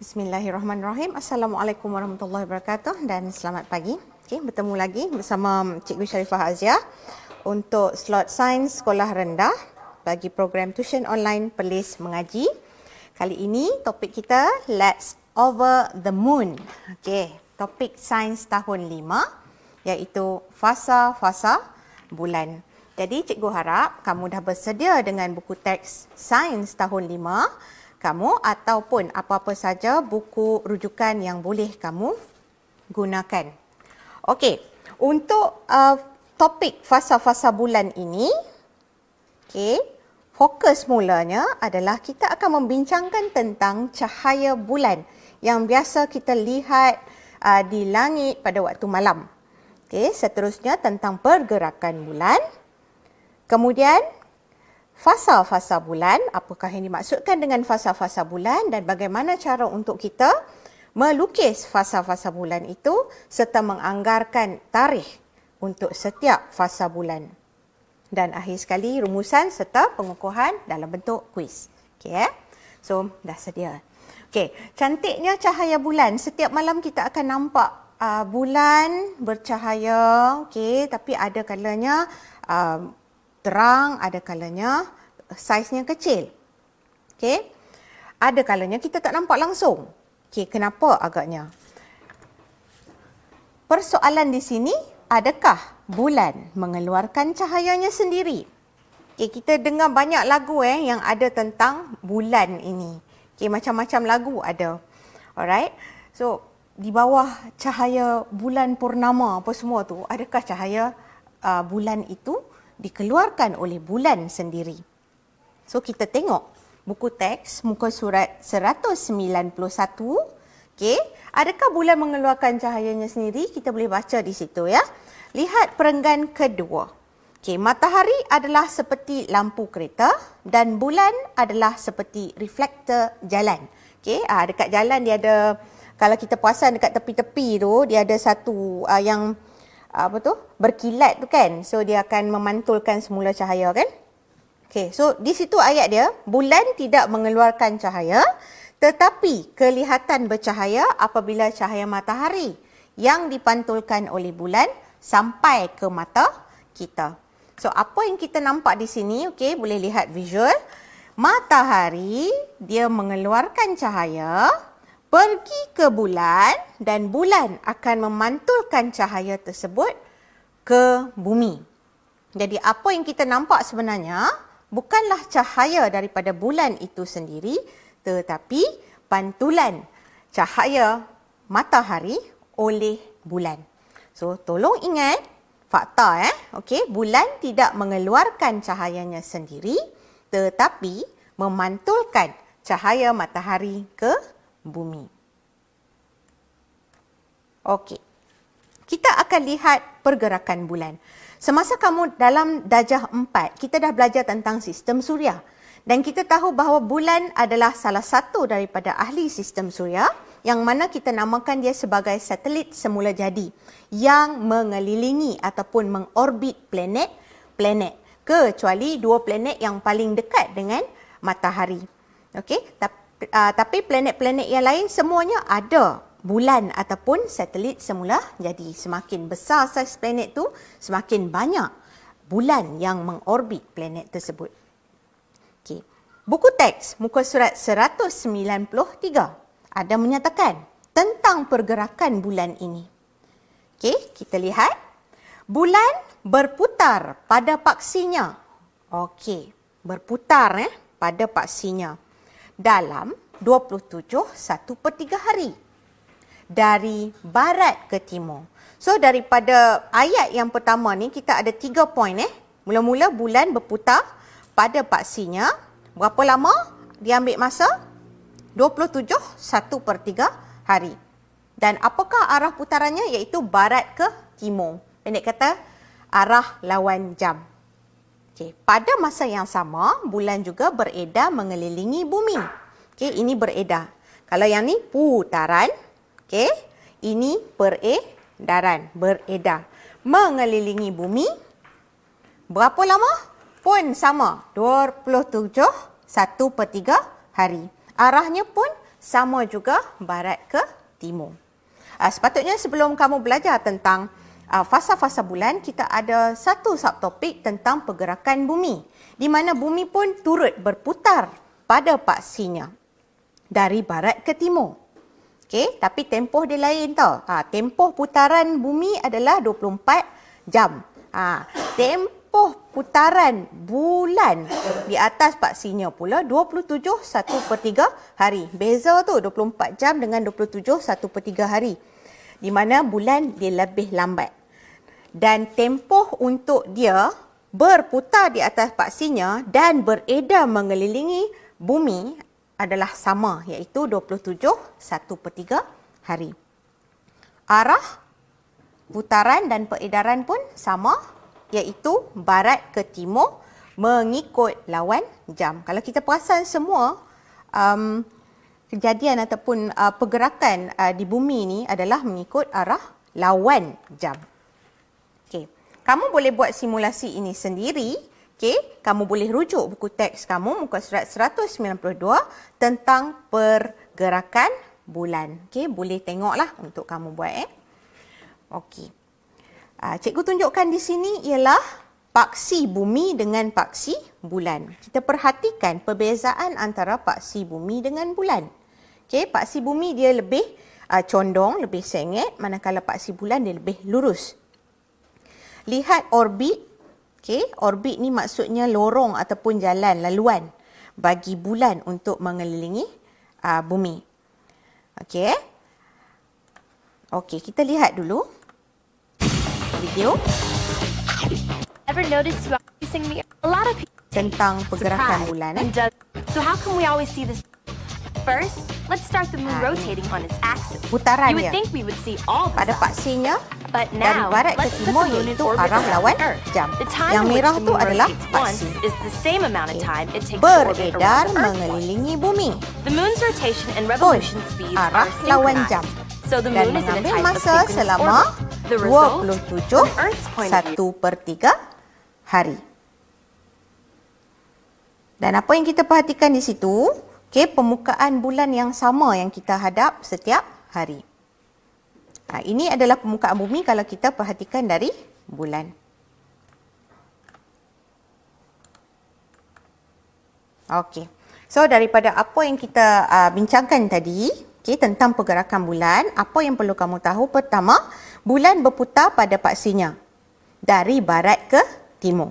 Bismillahirrahmanirrahim. Assalamualaikum warahmatullahi wabarakatuh dan selamat pagi. Okay, bertemu lagi bersama Cikgu Sharifah Azia untuk slot sains sekolah rendah bagi program tuition online Perlis Mengaji. Kali ini topik kita Let's Over the Moon. Okey, topik sains tahun 5 iaitu fasa-fasa bulan. Jadi cikgu harap kamu dah bersedia dengan buku teks sains tahun kamu ataupun apa-apa saja buku rujukan yang boleh kamu gunakan. Okey, untuk uh, topik fasa-fasa bulan ini, okey, fokus mulanya adalah kita akan membincangkan tentang cahaya bulan yang biasa kita lihat uh, di langit pada waktu malam. Okey, seterusnya tentang pergerakan bulan. Kemudian fasa-fasa bulan. Apakah yang dimaksudkan dengan fasa-fasa bulan dan bagaimana cara untuk kita melukis fasa-fasa bulan itu serta menganggarkan tarikh untuk setiap fasa bulan. Dan akhir sekali rumusan serta pengukuhan dalam bentuk kuis. okay? eh? So dah sedia. Okay, cantiknya cahaya bulan. Setiap malam kita akan nampak uh, bulan bercahaya. okay? tapi ada kalanya uh, terang, ada kalanya saiznya kecil. Okey. Ada kalanya kita tak nampak langsung. Okey, kenapa agaknya? Persoalan di sini, adakah bulan mengeluarkan cahayanya sendiri? Okey, kita dengar banyak lagu eh yang ada tentang bulan ini. Okey, macam-macam lagu ada. Alright. So, di bawah cahaya bulan purnama apa semua tu, adakah cahaya uh, bulan itu dikeluarkan oleh bulan sendiri. So kita tengok buku teks muka surat 191. Okey, adakah bulan mengeluarkan cahayanya sendiri? Kita boleh baca di situ ya. Lihat perenggan kedua. Okey, matahari adalah seperti lampu kereta dan bulan adalah seperti reflektor jalan. Okey, ah dekat jalan dia ada kalau kita puasan dekat tepi-tepi tu dia ada satu ah, yang apa tu berkilat tu kan so dia akan memantulkan semula cahaya kan okey so di situ ayat dia bulan tidak mengeluarkan cahaya tetapi kelihatan bercahaya apabila cahaya matahari yang dipantulkan oleh bulan sampai ke mata kita so apa yang kita nampak di sini okey boleh lihat visual matahari dia mengeluarkan cahaya pergi ke bulan dan bulan akan memantulkan cahaya tersebut ke bumi. Jadi apa yang kita nampak sebenarnya bukanlah cahaya daripada bulan itu sendiri tetapi pantulan cahaya matahari oleh bulan. So tolong ingat fakta eh. Okey, bulan tidak mengeluarkan cahayanya sendiri tetapi memantulkan cahaya matahari ke bumi. Okey. Kita akan lihat pergerakan bulan. Semasa kamu dalam dajah 4, kita dah belajar tentang sistem suria. Dan kita tahu bahawa bulan adalah salah satu daripada ahli sistem suria yang mana kita namakan dia sebagai satelit semula jadi yang mengelilingi ataupun mengorbit planet-planet. Kecuali dua planet yang paling dekat dengan matahari. Okey, tapi uh, tapi planet-planet yang lain semuanya ada bulan ataupun satelit semula jadi semakin besar saiz planet tu semakin banyak bulan yang mengorbit planet tersebut. Okey. Buku teks muka surat 193 ada menyatakan tentang pergerakan bulan ini. Okey, kita lihat. Bulan berputar pada paksinya. Okey, berputar eh pada paksinya dalam 27 satu per tiga hari dari barat ke timur. So daripada ayat yang pertama ni kita ada tiga poin eh. Mula-mula bulan berputar pada paksinya berapa lama dia ambil masa? 27 satu per tiga hari. Dan apakah arah putarannya iaitu barat ke timur. Pendek kata arah lawan jam. Okey, pada masa yang sama bulan juga beredar mengelilingi bumi. Okey, ini beredar. Kalau yang ni putaran. Okey, ini peredaran, beredar. Mengelilingi bumi berapa lama? Pun sama, 27 satu per hari. Arahnya pun sama juga barat ke timur. Ah, sepatutnya sebelum kamu belajar tentang Ah, fasa-fasa bulan kita ada satu subtopik tentang pergerakan bumi di mana bumi pun turut berputar pada paksinya dari barat ke timur. Okey, tapi tempoh dia lain tau. Ha, tempoh putaran bumi adalah 24 jam. Ha, tempoh putaran bulan di atas paksinya pula 27 satu per tiga hari. Beza tu 24 jam dengan 27 satu per tiga hari. Di mana bulan dia lebih lambat dan tempoh untuk dia berputar di atas paksinya dan beredar mengelilingi bumi adalah sama iaitu 27 1/3 hari. Arah putaran dan peredaran pun sama iaitu barat ke timur mengikut lawan jam. Kalau kita perasan semua um, kejadian ataupun uh, pergerakan uh, di bumi ini adalah mengikut arah lawan jam kamu boleh buat simulasi ini sendiri. Okey, kamu boleh rujuk buku teks kamu muka surat 192 tentang pergerakan bulan. Okey, boleh tengoklah untuk kamu buat eh. Okey. Ah, cikgu tunjukkan di sini ialah paksi bumi dengan paksi bulan. Kita perhatikan perbezaan antara paksi bumi dengan bulan. Okey, paksi bumi dia lebih ah, condong, lebih sengit, manakala paksi bulan dia lebih lurus lihat orbit. Okay, orbit ni maksudnya lorong ataupun jalan laluan bagi bulan untuk mengelilingi uh, bumi. Okay. Okay, kita lihat dulu video. Ever noticed you are facing me? A lot of people tentang pergerakan bulan. Eh? So how can we always see this? First, let's start the moon ah. rotating on its axis. Putaran dia. You would think we would see all the Pada paksinya, But now, dan barat ke timur iaitu arah lawan jam. Yang merah tu adalah paksi. Beredar mengelilingi bumi. Pun, arah lawan jam. Dan mengambil masa selama 27, 1 per 3 hari. Dan apa yang kita perhatikan di situ, okay, pemukaan bulan yang sama yang kita hadap setiap hari. Ha, ini adalah permukaan bumi kalau kita perhatikan dari bulan. Okey. So daripada apa yang kita uh, bincangkan tadi, okey tentang pergerakan bulan, apa yang perlu kamu tahu pertama, bulan berputar pada paksinya dari barat ke timur.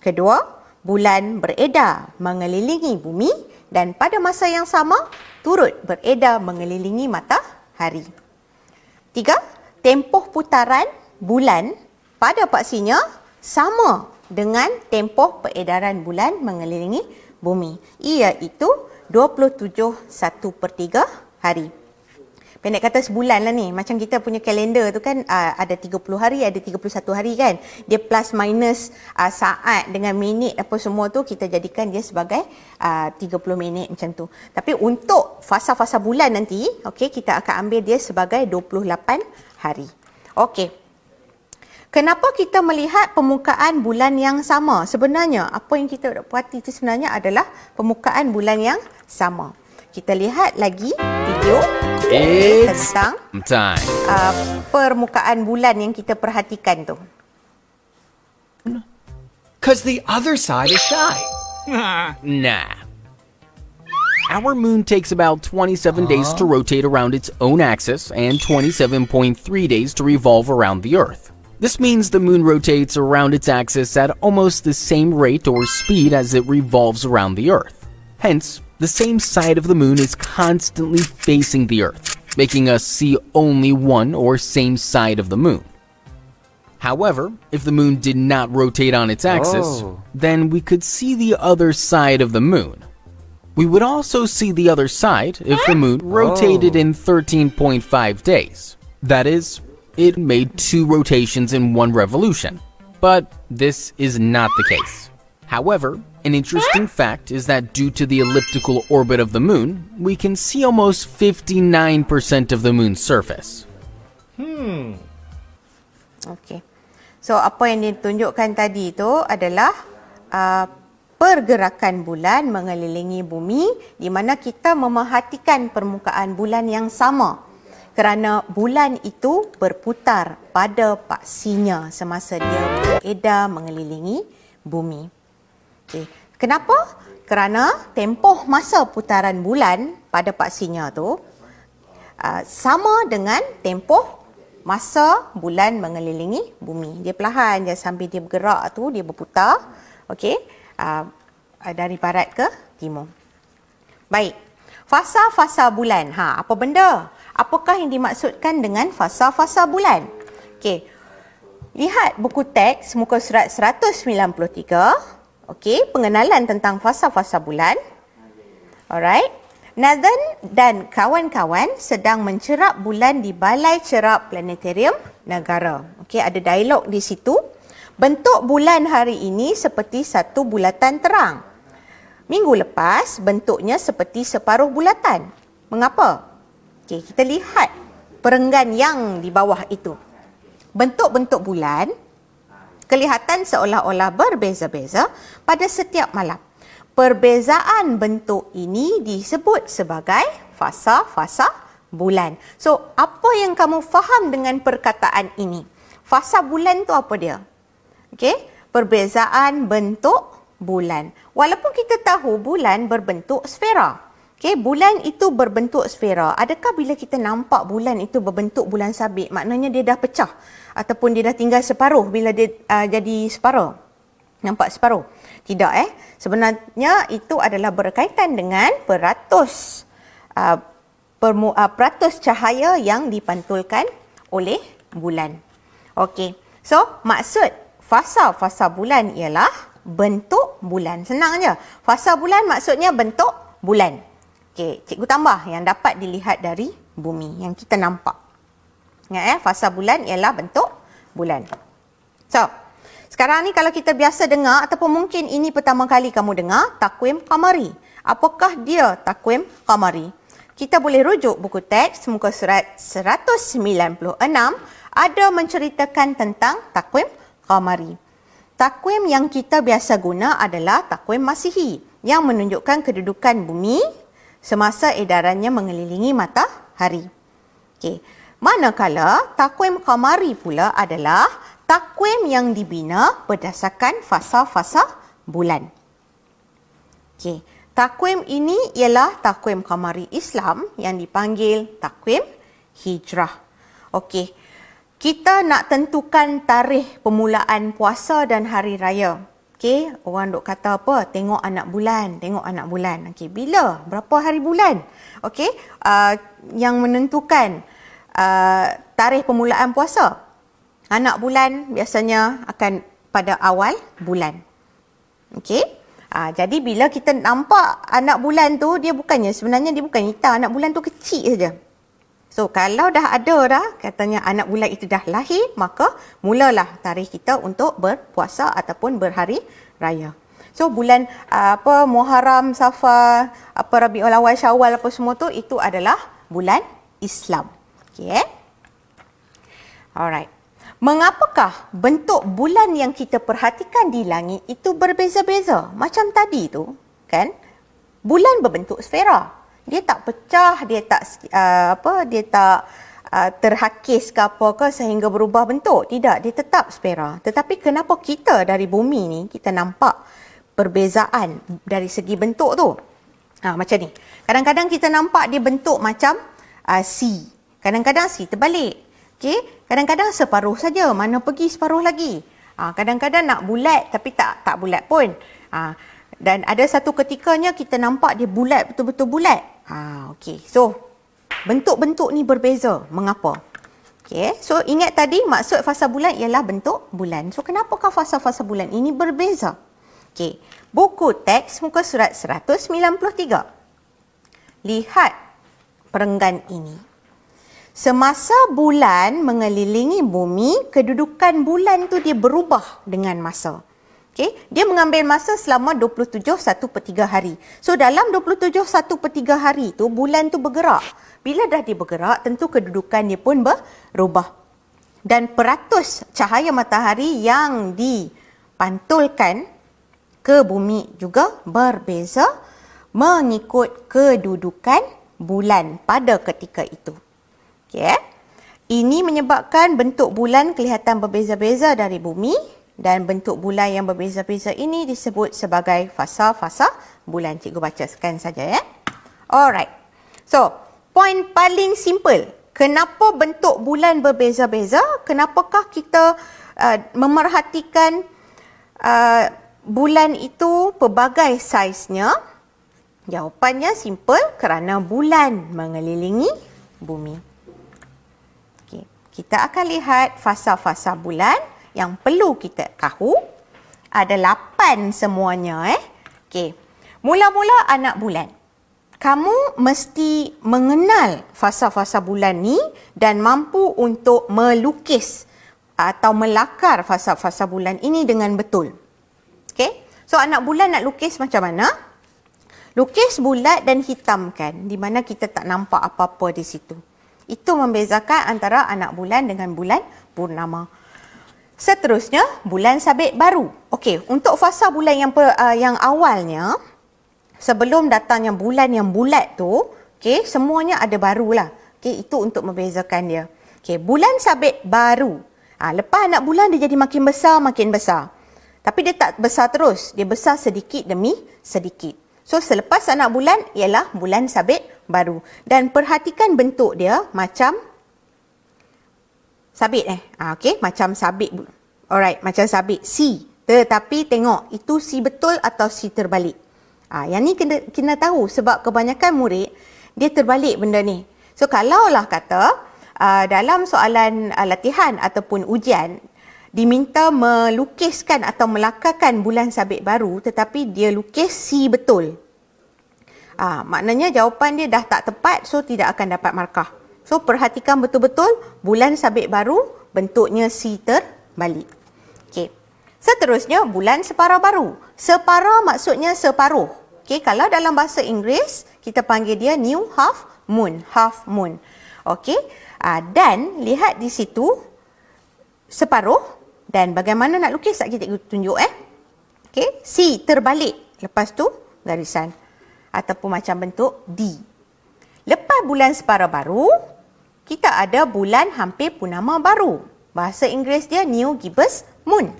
Kedua, bulan beredar mengelilingi bumi dan pada masa yang sama turut beredar mengelilingi matahari. Tiga, tempoh putaran bulan pada paksinya sama dengan tempoh peredaran bulan mengelilingi bumi iaitu 27 1 per 3 hari pendek kata sebulan lah ni macam kita punya kalender tu kan uh, ada 30 hari ada 31 hari kan dia plus minus uh, saat dengan minit apa semua tu kita jadikan dia sebagai ah, uh, 30 minit macam tu tapi untuk fasa-fasa bulan nanti okay kita akan ambil dia sebagai 28 hari okey Kenapa kita melihat permukaan bulan yang sama? Sebenarnya apa yang kita dapat perhati itu sebenarnya adalah permukaan bulan yang sama. Kita lihat lagi video It's tentang Uh, permukaan bulan yang kita perhatikan tu. Cause the other side is shy. nah. Our moon takes about 27 days to rotate around its own axis and 27.3 days to revolve around the Earth. This means the moon rotates around its axis at almost the same rate or speed as it revolves around the Earth. Hence, the same side of the moon is constantly facing the Earth, making us see only one or same side of the moon. However, if the moon did not rotate on its axis, oh. then we could see the other side of the moon. We would also see the other side if the moon oh. rotated oh. in 13.5 days. That is, it made two rotations in one revolution. But this is not the case. However, An interesting fact is that due to the elliptical orbit of the moon, we can see almost 59% of the moon's surface. Hmm. Okay. So apa yang ditunjukkan tadi itu adalah uh, pergerakan bulan mengelilingi bumi di mana kita memerhatikan permukaan bulan yang sama kerana bulan itu berputar pada paksinya semasa dia beredar mengelilingi bumi. Okey. Kenapa? Kerana tempoh masa putaran bulan pada paksinya tu ah, sama dengan tempoh masa bulan mengelilingi bumi. Dia perlahan dia sambil dia bergerak tu dia berputar. Okey. Ah, dari barat ke timur. Baik. Fasa-fasa bulan. Ha, apa benda? Apakah yang dimaksudkan dengan fasa-fasa bulan? Okey. Lihat buku teks muka surat 193. Okey, pengenalan tentang fasa-fasa bulan. Alright. Nathan dan kawan-kawan sedang mencerap bulan di Balai Cerap Planetarium Negara. Okey, ada dialog di situ. Bentuk bulan hari ini seperti satu bulatan terang. Minggu lepas, bentuknya seperti separuh bulatan. Mengapa? Okey, kita lihat perenggan yang di bawah itu. Bentuk-bentuk bulan kelihatan seolah-olah berbeza-beza pada setiap malam. Perbezaan bentuk ini disebut sebagai fasa-fasa bulan. So, apa yang kamu faham dengan perkataan ini? Fasa bulan tu apa dia? Okey, perbezaan bentuk bulan. Walaupun kita tahu bulan berbentuk sfera, Okey, bulan itu berbentuk sfera. Adakah bila kita nampak bulan itu berbentuk bulan sabit, maknanya dia dah pecah ataupun dia dah tinggal separuh bila dia uh, jadi separuh? Nampak separuh? Tidak eh. Sebenarnya itu adalah berkaitan dengan peratus uh, ah, per, uh, ah, peratus cahaya yang dipantulkan oleh bulan. Okey. So, maksud fasa-fasa bulan ialah bentuk bulan. Senang je. Fasa bulan maksudnya bentuk bulan. Okey, cikgu tambah yang dapat dilihat dari bumi yang kita nampak. Ingat ya, fasa bulan ialah bentuk bulan. So, sekarang ni kalau kita biasa dengar ataupun mungkin ini pertama kali kamu dengar takwim kamari. Apakah dia takwim kamari? Kita boleh rujuk buku teks muka surat 196 ada menceritakan tentang takwim kamari. Takwim yang kita biasa guna adalah takwim masihi yang menunjukkan kedudukan bumi semasa edarannya mengelilingi matahari. Okey. Manakala takwim kamari pula adalah takwim yang dibina berdasarkan fasa-fasa bulan. Okey. Takwim ini ialah takwim kamari Islam yang dipanggil takwim hijrah. Okey. Kita nak tentukan tarikh permulaan puasa dan hari raya. Okey, orang dok kata apa? Tengok anak bulan, tengok anak bulan. Okey, bila? Berapa hari bulan? Okey, uh, yang menentukan uh, tarikh permulaan puasa. Anak bulan biasanya akan pada awal bulan. Okey? Uh, jadi bila kita nampak anak bulan tu, dia bukannya sebenarnya dia bukan hitam, anak bulan tu kecil saja. So kalau dah ada dah katanya anak bulan itu dah lahir maka mulalah tarikh kita untuk berpuasa ataupun berhari raya. So bulan ah, apa Muharram, Safar, apa Rabiul Awal, Syawal apa semua tu itu adalah bulan Islam. Okey. Alright. Mengapakah bentuk bulan yang kita perhatikan di langit itu berbeza-beza? Macam tadi tu, kan? Bulan berbentuk sfera dia tak pecah dia tak uh, apa dia tak uh, terhakis ke apa ke sehingga berubah bentuk tidak dia tetap spera tetapi kenapa kita dari bumi ni kita nampak perbezaan dari segi bentuk tu ha, macam ni kadang-kadang kita nampak dia bentuk macam uh, C kadang-kadang C terbalik okey kadang-kadang separuh saja mana pergi separuh lagi ha, kadang-kadang nak bulat tapi tak tak bulat pun ha, dan ada satu ketikanya kita nampak dia bulat, betul-betul bulat. Ha, okay. So, bentuk-bentuk ni berbeza. Mengapa? Okay. So, ingat tadi maksud fasa bulan ialah bentuk bulan. So, kenapakah fasa-fasa bulan ini berbeza? Okay. Buku teks muka surat 193. Lihat perenggan ini. Semasa bulan mengelilingi bumi, kedudukan bulan tu dia berubah dengan masa. Okay, dia mengambil masa selama 27 satu per tiga hari. So dalam 27 satu per tiga hari tu bulan tu bergerak. Bila dah dia bergerak tentu kedudukan dia pun berubah. Dan peratus cahaya matahari yang dipantulkan ke bumi juga berbeza mengikut kedudukan bulan pada ketika itu. Okay. Eh? Ini menyebabkan bentuk bulan kelihatan berbeza-beza dari bumi dan bentuk bulan yang berbeza-beza ini disebut sebagai fasa-fasa bulan. Cikgu bacakan saja ya. Alright. So, point paling simple. Kenapa bentuk bulan berbeza-beza? Kenapakah kita uh, memerhatikan uh, bulan itu pelbagai saiznya? Jawapannya simple kerana bulan mengelilingi bumi. Okay. Kita akan lihat fasa-fasa bulan yang perlu kita tahu ada lapan semuanya eh. Okey. Mula-mula anak bulan. Kamu mesti mengenal fasa-fasa bulan ni dan mampu untuk melukis atau melakar fasa-fasa bulan ini dengan betul. okay? So anak bulan nak lukis macam mana? Lukis bulat dan hitamkan di mana kita tak nampak apa-apa di situ. Itu membezakan antara anak bulan dengan bulan purnama. Seterusnya, bulan sabit baru. Okey, untuk fasa bulan yang per, uh, yang awalnya, sebelum datangnya bulan yang bulat tu, okey, semuanya ada barulah. Okey, itu untuk membezakan dia. Okey, bulan sabit baru. Ha, lepas anak bulan, dia jadi makin besar, makin besar. Tapi dia tak besar terus. Dia besar sedikit demi sedikit. So, selepas anak bulan, ialah bulan sabit baru. Dan perhatikan bentuk dia macam sabit eh. Ha, ah, okay, macam sabit. Alright, macam sabit. C. Tetapi tengok, itu C betul atau C terbalik. Ha, yang ni kena, kena tahu sebab kebanyakan murid, dia terbalik benda ni. So, kalau lah kata uh, dalam soalan uh, latihan ataupun ujian, diminta melukiskan atau melakarkan bulan sabit baru tetapi dia lukis C betul. Ha, maknanya jawapan dia dah tak tepat so tidak akan dapat markah. So perhatikan betul-betul bulan sabit baru bentuknya C terbalik. Okey. Seterusnya bulan separuh baru. separuh maksudnya separuh. Okey, kalau dalam bahasa Inggeris kita panggil dia new half moon, half moon. Okey. Uh, dan lihat di situ separuh dan bagaimana nak lukis tak kita tunjuk eh. Okey, C terbalik. Lepas tu garisan ataupun macam bentuk D. Lepas bulan separuh baru, kita ada bulan hampir purnama baru. Bahasa Inggeris dia New Gibbous Moon.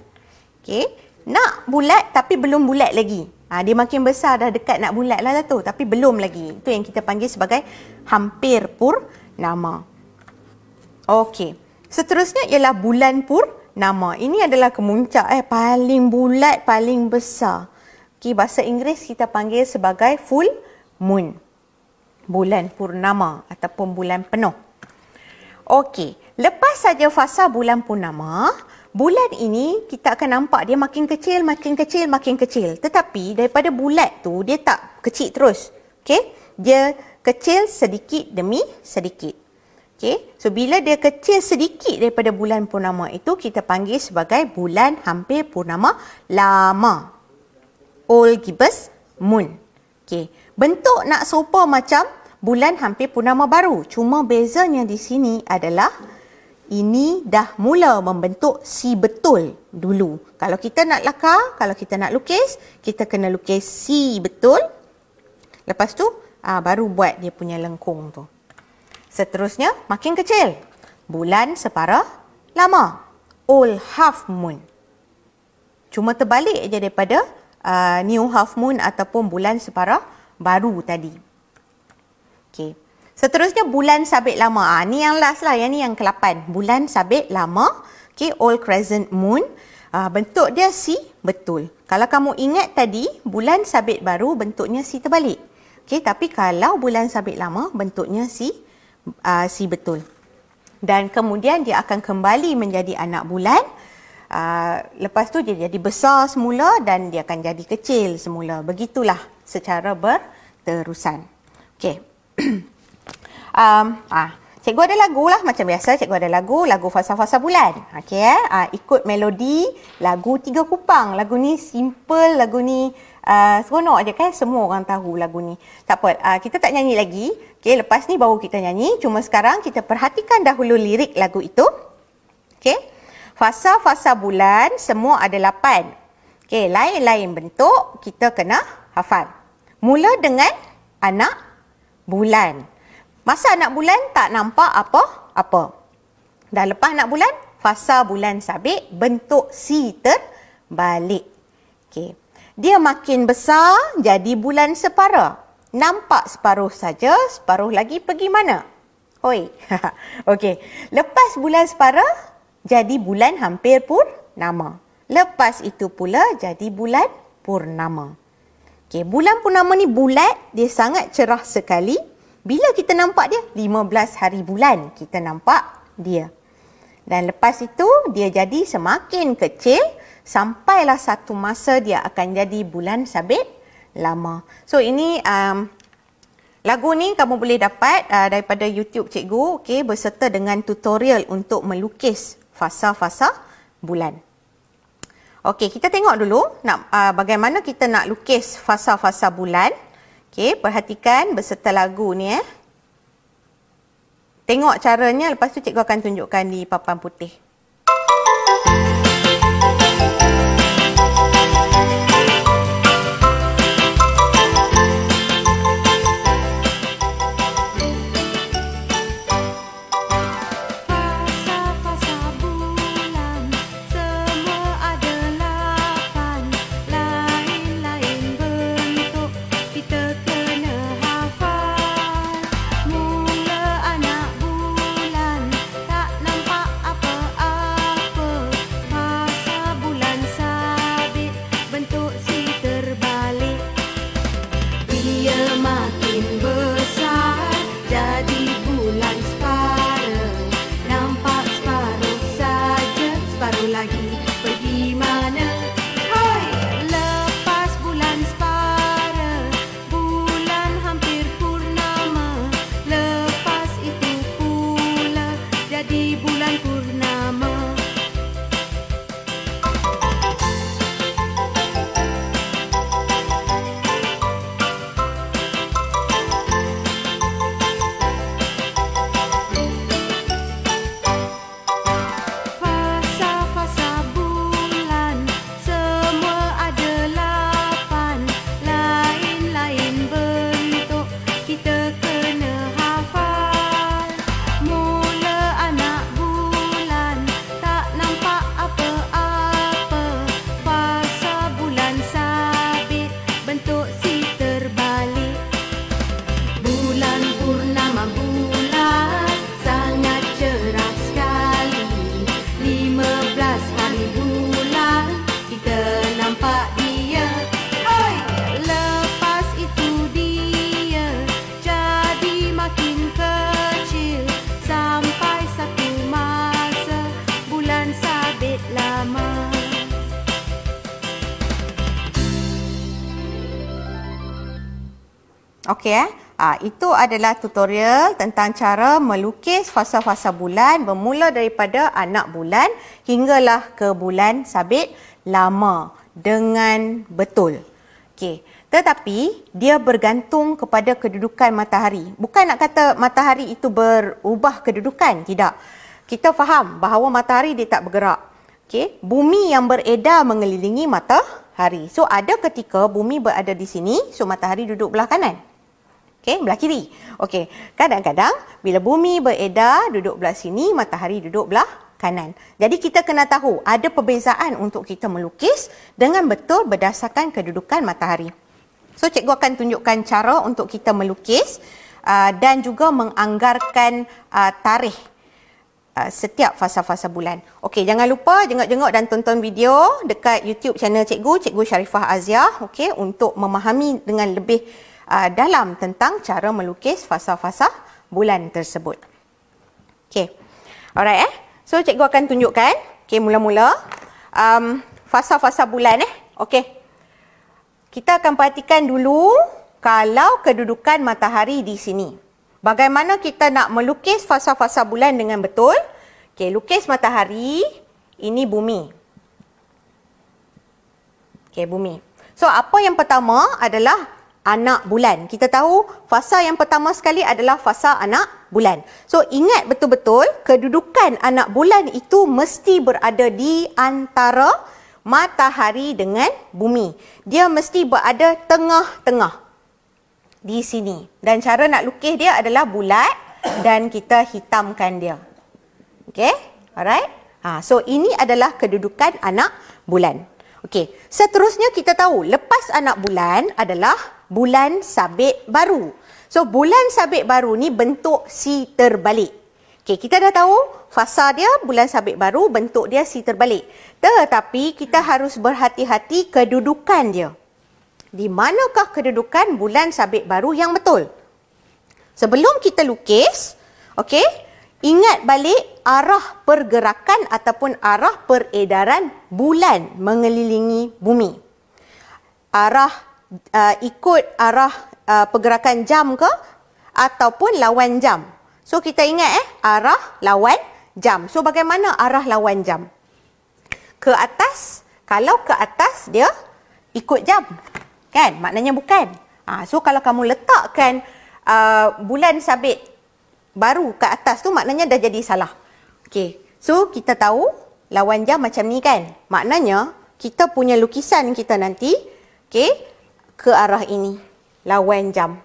Okay. Nak bulat tapi belum bulat lagi. Ha, dia makin besar dah dekat nak bulat lah tu. Tapi belum lagi. Itu yang kita panggil sebagai hampir pur nama. Okey. Seterusnya ialah bulan pur nama. Ini adalah kemuncak. Eh, paling bulat, paling besar. Okey, bahasa Inggeris kita panggil sebagai full moon. Bulan pur nama ataupun bulan penuh. Okey, lepas saja fasa bulan purnama, bulan ini kita akan nampak dia makin kecil, makin kecil, makin kecil. Tetapi daripada bulat tu dia tak kecil terus. Okey? Dia kecil sedikit demi sedikit. Okey? So bila dia kecil sedikit daripada bulan purnama itu kita panggil sebagai bulan hampir purnama lama. Old gibbous moon. Okey. Bentuk nak serupa macam bulan hampir purnama baru. Cuma bezanya di sini adalah ini dah mula membentuk si betul dulu. Kalau kita nak lakar, kalau kita nak lukis, kita kena lukis si betul. Lepas tu aa, ah, baru buat dia punya lengkung tu. Seterusnya makin kecil. Bulan separah lama. Old half moon. Cuma terbalik je daripada uh, new half moon ataupun bulan separah baru tadi. Okey. Seterusnya bulan sabit lama. Ah ni yang last lah, yang ni yang ke-8. Bulan sabit lama. Okey, old crescent moon. Ah bentuk dia C betul. Kalau kamu ingat tadi, bulan sabit baru bentuknya C terbalik. Okey, tapi kalau bulan sabit lama bentuknya C ah C betul. Dan kemudian dia akan kembali menjadi anak bulan. Uh, lepas tu dia jadi besar semula dan dia akan jadi kecil semula. Begitulah secara berterusan. Okey. um, ah, cikgu ada lagu lah macam biasa cikgu ada lagu lagu fasa-fasa bulan. Okey eh. Ah, ikut melodi lagu tiga kupang. Lagu ni simple, lagu ni uh, seronok je kan semua orang tahu lagu ni. Tak apa, uh, kita tak nyanyi lagi. Okey, lepas ni baru kita nyanyi. Cuma sekarang kita perhatikan dahulu lirik lagu itu. Okey. Fasa-fasa bulan semua ada lapan. Okey, lain-lain bentuk kita kena hafal. Mula dengan anak bulan. Masa anak bulan tak nampak apa? Apa? Dah lepas anak bulan, fasa bulan sabit, bentuk C terbalik. Okey. Dia makin besar jadi bulan separa. Nampak separuh saja, separuh lagi pergi mana? Hoi. Okey. Lepas bulan separa jadi bulan hampir purnama. Lepas itu pula jadi bulan purnama. Okey, bulan purnama ni bulat, dia sangat cerah sekali. Bila kita nampak dia? 15 hari bulan kita nampak dia. Dan lepas itu, dia jadi semakin kecil. Sampailah satu masa dia akan jadi bulan sabit lama. So, ini um, lagu ni kamu boleh dapat uh, daripada YouTube cikgu. Okey, berserta dengan tutorial untuk melukis fasa-fasa bulan. Okey, kita tengok dulu nak uh, bagaimana kita nak lukis fasa-fasa bulan. Okey, perhatikan beserta lagu ni eh. Tengok caranya lepas tu cikgu akan tunjukkan di papan putih. Okey eh. Ha, itu adalah tutorial tentang cara melukis fasa-fasa bulan bermula daripada anak bulan hinggalah ke bulan sabit lama dengan betul. Okey. Tetapi dia bergantung kepada kedudukan matahari. Bukan nak kata matahari itu berubah kedudukan, tidak. Kita faham bahawa matahari dia tak bergerak. Okey, bumi yang beredar mengelilingi matahari. So ada ketika bumi berada di sini, so matahari duduk belah kanan. Okey, belah kiri. Okey, kadang-kadang bila bumi beredar duduk belah sini, matahari duduk belah kanan. Jadi kita kena tahu ada perbezaan untuk kita melukis dengan betul berdasarkan kedudukan matahari. So cikgu akan tunjukkan cara untuk kita melukis uh, dan juga menganggarkan uh, tarikh uh, setiap fasa-fasa bulan. Okey, jangan lupa jenguk-jenguk dan tonton video dekat YouTube channel cikgu, cikgu Sharifah Azia, okey, untuk memahami dengan lebih uh, dalam tentang cara melukis fasa-fasa bulan tersebut. Okay. Alright eh. So cikgu akan tunjukkan. Okay mula-mula. Um, fasa-fasa bulan eh. Okay. Kita akan perhatikan dulu kalau kedudukan matahari di sini. Bagaimana kita nak melukis fasa-fasa bulan dengan betul? Okay, lukis matahari, ini bumi. Okay, bumi. So, apa yang pertama adalah anak bulan. Kita tahu fasa yang pertama sekali adalah fasa anak bulan. So ingat betul-betul kedudukan anak bulan itu mesti berada di antara matahari dengan bumi. Dia mesti berada tengah-tengah di sini. Dan cara nak lukis dia adalah bulat dan kita hitamkan dia. Okay? Alright? Ha, so ini adalah kedudukan anak bulan. Okey, seterusnya kita tahu lepas anak bulan adalah bulan sabit baru. So bulan sabit baru ni bentuk si terbalik. Okey, kita dah tahu fasa dia bulan sabit baru bentuk dia si terbalik. Tetapi kita harus berhati-hati kedudukan dia. Di manakah kedudukan bulan sabit baru yang betul? Sebelum kita lukis, okey, ingat balik arah pergerakan ataupun arah peredaran bulan mengelilingi bumi. Arah uh, ikut arah uh, pergerakan jam ke ataupun lawan jam. So kita ingat eh arah lawan jam. So bagaimana arah lawan jam? Ke atas, kalau ke atas dia ikut jam. Kan? Maknanya bukan. Ha, so kalau kamu letakkan uh, bulan sabit baru ke atas tu maknanya dah jadi salah. Okay. So kita tahu lawan jam macam ni kan. Maknanya kita punya lukisan kita nanti okay, ke arah ini. Lawan jam.